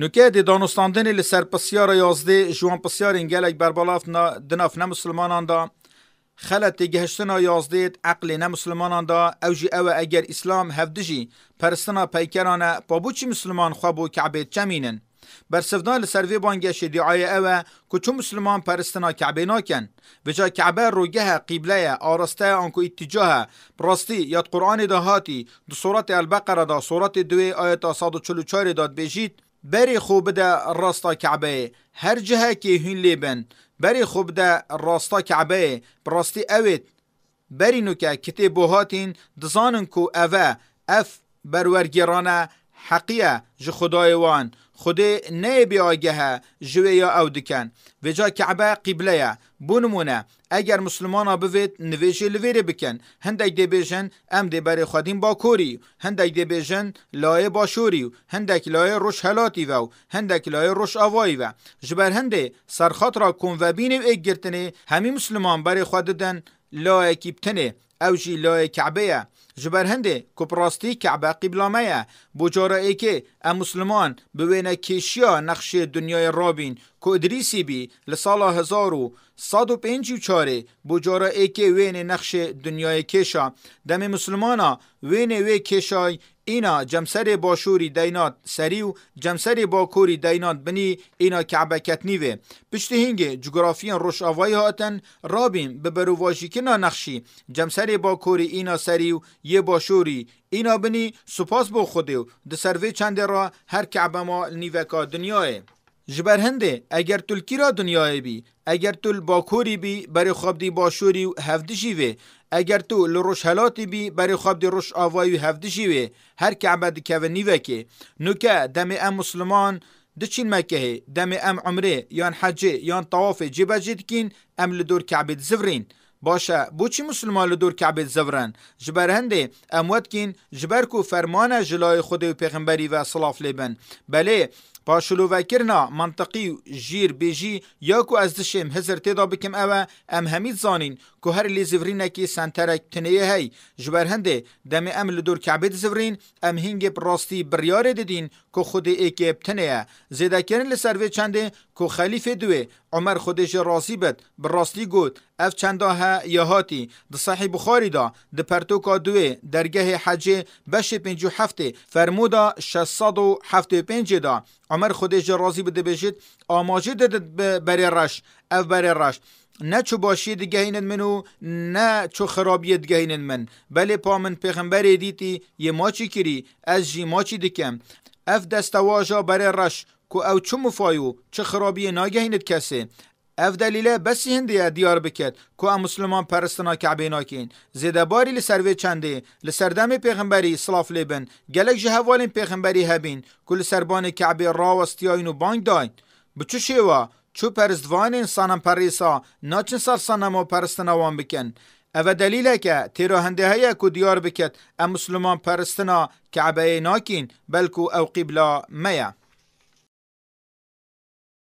نوکه د دانستاندنې لسر پسیار 11 جوان پسیار انګلک بربالاف دناف نه مسلمانان دا خلت گهشتن یازدید عقل نه مسلمانان دا او جی او اگر اسلام هفدجی پرستنا پیکرانه بابو چی مسلمان خوابو کعبه چمینن برسفدان لسروی بانگش دعای او که چو مسلمان پرستنا کعبه ناکن بجا کعبه روگه قیبله آرسته آنکو اتجاه براستی یاد قرآن دا هاتی دو صورت البقره دا صورت دوی آیت 144 داد بجید بری خوب ده راستا کعبه هر جهه که هین لیبن بری خوب ده راستا کعبه براستی اوید بری نوکه کتی بوهاتین دزانن کو اوه اف برورگیرانه حقیه جه خدای وان خود نه ها جوه یا او دکن و جا کعبه قبله یا بونمونه اگر مسلمان بوید نویجی لویره بکن هندک دی بیجن ام دی بری خودین با کوری هندک دی بیجن لایه با شوری هندک لایه روش حلاتی و هندک لای روش آوایی و جبر هنده سرخات را کن و بین ایک گرتنه همی مسلمان بری دن لای کیبتنه او جی لای کعبه جبر هنده کپراستی کعبه قبلامه یه بجاره ای که ام مسلمان بوینه کشیا نقش دنیای رابین که ادریسی بی لسال هزارو صد و پینج چاره بجاره ای که وین نقش دنیای کشا دم مسلمانا وین وی کشای اینا جمسر باشوری دینات سریو جمسر باکوری دینات بنی اینا کعبه وی پشت هنگه جغرافیان روش آوائی هاتن رابین به بروواجی کنا نقشی جمسر باکوری اینا سریو یه باشوری اینا بنی سپاس بو و د سروی چند را هر کعبه ما نیوکا دنیای جبر هنده اگر تل را دنیای بی اگر تل باکوری بی برای خواب دی باشوری و هفته شیوه اگر تو لروش هلاتی بی برای خواب دی روش آوای و هفته شیوه هر کعبه دی که نیوکه نوکه دم ام مسلمان دچین چین مکه دم ام عمره یان حجه یان طواف جبه جدکین ام لدور کعبه زفرین باشه بوچی مسلمان دور کعبه زورن جبرهنده اموت کین جبر کو فرمان جلای خود و پیغمبری و صلاف لیبن بله پاشلو کرنا منطقی جیر بیجی یا کو از دشم هزر تیدا بکم اوه ام همی زانین کو هر لی زورین سنترک تنیه هی جبر هنده دم ام لدور کعبه زورین ام هنگ براستی بریار دیدین کو خود ایکیب تنیه زیده کرن لسروی چنده کو خلیفه دوی عمر خودش راسی بد براستی گود اف چنده ها یهاتی د صحیح بخاری دا د پرتوکا دوی درگه حج بشه پنجو هفته فرمودا 675 دا عمر خودش رازی بده بجید آماجه دادت بری رش او بری رش نه چو باشی منو نه چو خرابی دگهینن من بله پا من پیغمبر دیتی یه ماچی کری از جی ماچی دکم اف دستواجا بری رش کو او چو مفایو چه خرابی ناگهیند کسی دلیل بس هندیا دیار بکت کو ام مسلمان پرستنا کعبه ناکین زیده باری لسر چنده لسردم پیغمبری صلاف لیبن گلک جه پیغمبری هبین کل سربان کعبه را وستی اینو بانگ داین بچو شیوا چو پرستوان انسانم پریسا ناچن سر سنما پرستنا وان بکن او دلیل که تیرو هنده کو دیار بکت ام مسلمان پرستنا کعبه ناکین بلکو او قبلا میا